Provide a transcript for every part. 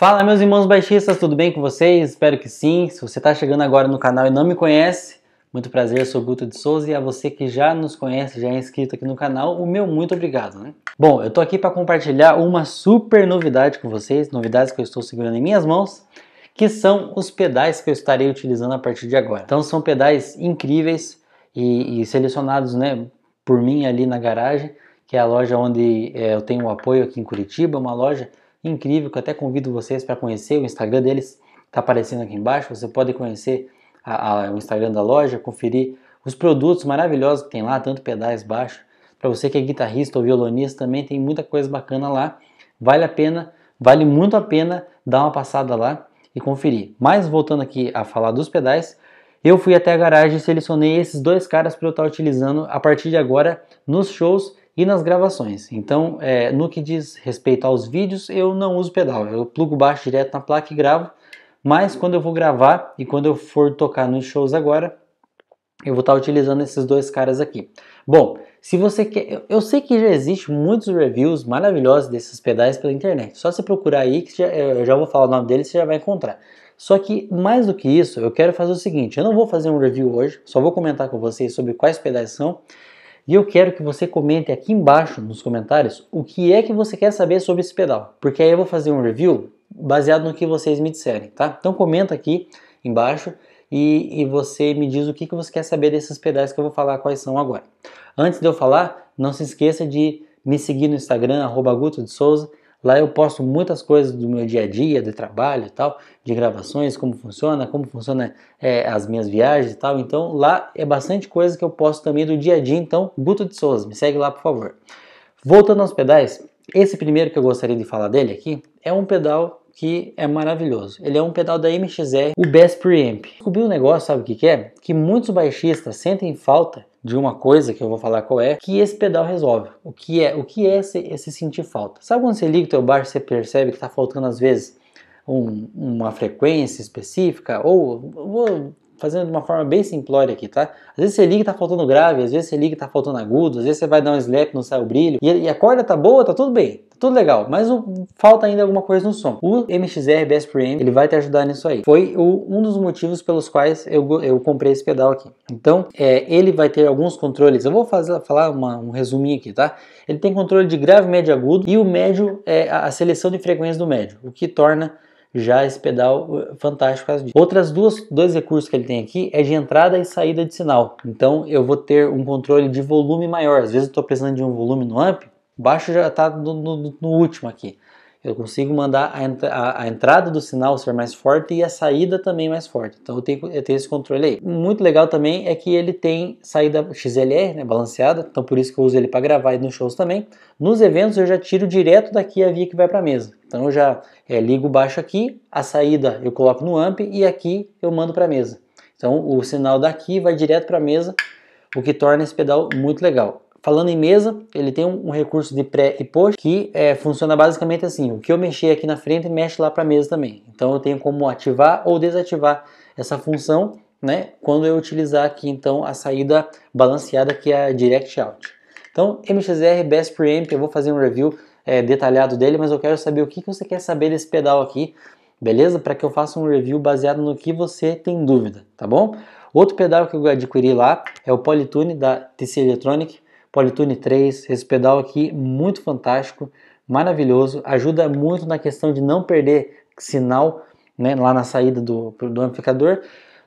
Fala meus irmãos baixistas, tudo bem com vocês? Espero que sim. Se você está chegando agora no canal e não me conhece, muito prazer, sou Guto de Souza e a você que já nos conhece, já é inscrito aqui no canal, o meu muito obrigado, né? Bom, eu tô aqui para compartilhar uma super novidade com vocês, novidades que eu estou segurando em minhas mãos, que são os pedais que eu estarei utilizando a partir de agora. Então são pedais incríveis e, e selecionados, né, por mim ali na garagem, que é a loja onde é, eu tenho o apoio aqui em Curitiba, uma loja incrível que eu até convido vocês para conhecer o Instagram deles, está aparecendo aqui embaixo. Você pode conhecer a, a, o Instagram da loja, conferir os produtos maravilhosos que tem lá, tanto pedais baixos. Para você que é guitarrista ou violonista, também tem muita coisa bacana lá. Vale a pena, vale muito a pena dar uma passada lá e conferir. Mas voltando aqui a falar dos pedais, eu fui até a garagem e selecionei esses dois caras para eu estar tá utilizando a partir de agora nos shows e nas gravações. Então, é, no que diz respeito aos vídeos, eu não uso pedal, eu plugo baixo direto na placa e gravo. Mas quando eu vou gravar e quando eu for tocar nos shows agora, eu vou estar utilizando esses dois caras aqui. Bom, se você quer, eu sei que já existe muitos reviews maravilhosos desses pedais pela internet. Só você procurar aí que já, eu já vou falar o nome deles, você já vai encontrar. Só que mais do que isso, eu quero fazer o seguinte: eu não vou fazer um review hoje, só vou comentar com vocês sobre quais pedais são. E eu quero que você comente aqui embaixo nos comentários o que é que você quer saber sobre esse pedal, porque aí eu vou fazer um review baseado no que vocês me disserem, tá? Então comenta aqui embaixo e, e você me diz o que, que você quer saber desses pedais que eu vou falar quais são agora. Antes de eu falar, não se esqueça de me seguir no Instagram, arroba Guto de Souza, Lá eu posto muitas coisas do meu dia a dia, de trabalho e tal, de gravações, como funciona, como funciona é, as minhas viagens e tal. Então lá é bastante coisa que eu posto também do dia a dia. Então, Guto de Souza, me segue lá por favor. Voltando aos pedais, esse primeiro que eu gostaria de falar dele aqui é um pedal que é maravilhoso. Ele é um pedal da MXR, o Best Preamp. Descobri um negócio, sabe o que, que é? Que muitos baixistas sentem falta de uma coisa que eu vou falar qual é, que esse pedal resolve. O que é, o que é esse, esse sentir falta? Sabe quando você liga o teu baixo, você percebe que está faltando às vezes um, uma frequência específica ou vou fazendo de uma forma bem simplória aqui, tá? Às vezes você liga e tá faltando grave, às vezes você liga e tá faltando agudo, às vezes você vai dar um slap, não sai o brilho, e, e a corda tá boa, tá tudo bem, tá tudo legal, mas o, falta ainda alguma coisa no som. O MXR Best Preamp, ele vai te ajudar nisso aí. Foi o, um dos motivos pelos quais eu, eu comprei esse pedal aqui. Então, é, ele vai ter alguns controles, eu vou fazer, falar uma, um resuminho aqui, tá? Ele tem controle de grave, médio e agudo, e o médio é a, a seleção de frequência do médio, o que torna já esse pedal uh, fantástico por Outras duas dois recursos que ele tem aqui é de entrada e saída de sinal. Então eu vou ter um controle de volume maior. Às vezes eu estou precisando de um volume no amp, baixo já está no, no, no último aqui. Eu consigo mandar a, a, a, entrada do sinal ser mais forte e a saída também mais forte. Então eu tenho, eu tenho esse controle aí. Muito legal também é que ele tem saída XLR, né, balanceada, então por isso que eu uso ele para gravar e nos shows também. Nos eventos eu já tiro direto daqui a via que vai para a mesa. Então eu já é, ligo baixo aqui, a saída eu coloco no amp e aqui eu mando para a mesa. Então o sinal daqui vai direto para a mesa, o que torna esse pedal muito legal. Falando em mesa, ele tem um, recurso de pré e post que é, funciona basicamente assim: o que eu mexer aqui na frente mexe lá para a mesa também. Então eu tenho como ativar ou desativar essa função, né? Quando eu utilizar aqui então a saída balanceada que é a direct out. Então MXR Best Preamp, eu vou fazer um review é, detalhado dele, mas eu quero saber o que, que você quer saber desse pedal aqui, beleza? Para que eu faça um review baseado no que você tem dúvida, tá bom? Outro pedal que eu adquiri lá é o Polytune da TC Electronic Polytune 3, esse pedal aqui muito fantástico, maravilhoso, ajuda muito na questão de não perder sinal né, lá na saída do, do amplificador.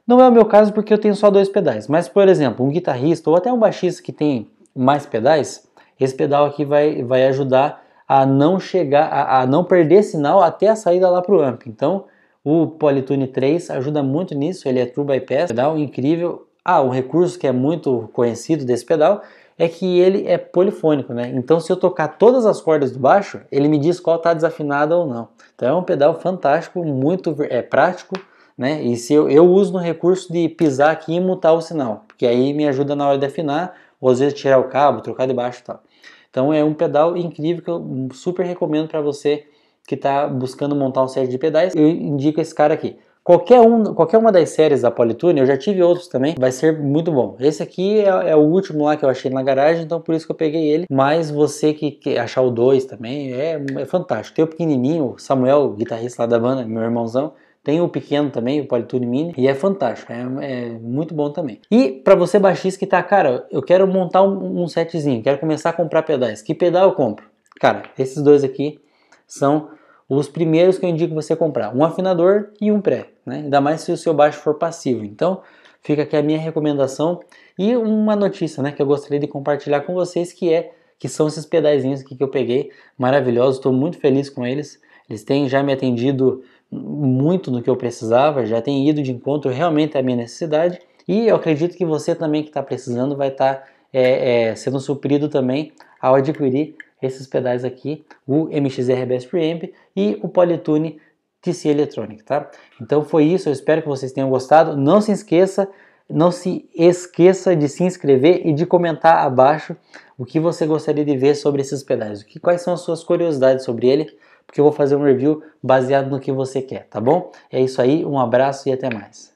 Não é o meu caso porque eu tenho só dois pedais, mas por exemplo, um guitarrista ou até um baixista que tem mais pedais, esse pedal aqui vai, vai ajudar a não chegar, a, a não perder sinal até a saída lá para o amp. Então, o Polytune 3 ajuda muito nisso, ele é true bypass, pedal incrível. Ah, um recurso que é muito conhecido desse pedal é que ele é polifônico, né? Então, se eu tocar todas as cordas do baixo, ele me diz qual está desafinada ou não. Então, é um pedal fantástico, muito é, prático, né? E se eu, eu uso no recurso de pisar aqui e mutar o sinal, porque aí me ajuda na hora de afinar, ou às vezes tirar o cabo, trocar de baixo e tal. Então, é um pedal incrível que eu super recomendo para você que está buscando montar um set de pedais. Eu indico esse cara aqui. Qualquer, um, qualquer uma das séries da Polytune, eu já tive outros também, vai ser muito bom. Esse aqui é, é, o último lá que eu achei na garagem, então por isso que eu peguei ele. Mas você que, quer achar o 2 também, é, é fantástico. Tem o pequenininho, o Samuel, guitarrista lá da banda, meu irmãozão, tem o pequeno também, o Polytune Mini, e é fantástico, é, é muito bom também. E para você baixista que tá, cara, eu quero montar um, um, setzinho, quero começar a comprar pedais. Que pedal eu compro? Cara, esses dois aqui são os primeiros que eu indico você comprar, um afinador e um pré, né? ainda mais se o seu baixo for passivo. Então, fica aqui a minha recomendação e uma notícia né, que eu gostaria de compartilhar com vocês, que é que são esses pedaizinhos que eu peguei, maravilhosos, estou muito feliz com eles. Eles têm já me atendido muito no que eu precisava, já têm ido de encontro realmente à minha necessidade e eu acredito que você também que está precisando vai estar tá, é, é, sendo suprido também ao adquirir esses pedais aqui, o MXR Bass Preamp e o Polytune TC Electronic, tá? Então foi isso, eu espero que vocês tenham gostado. Não se esqueça, não se esqueça de se inscrever e de comentar abaixo o que você gostaria de ver sobre esses pedais, o que, quais são as suas curiosidades sobre ele, porque eu vou fazer um review baseado no que você quer, tá bom? É isso aí, um abraço e até mais.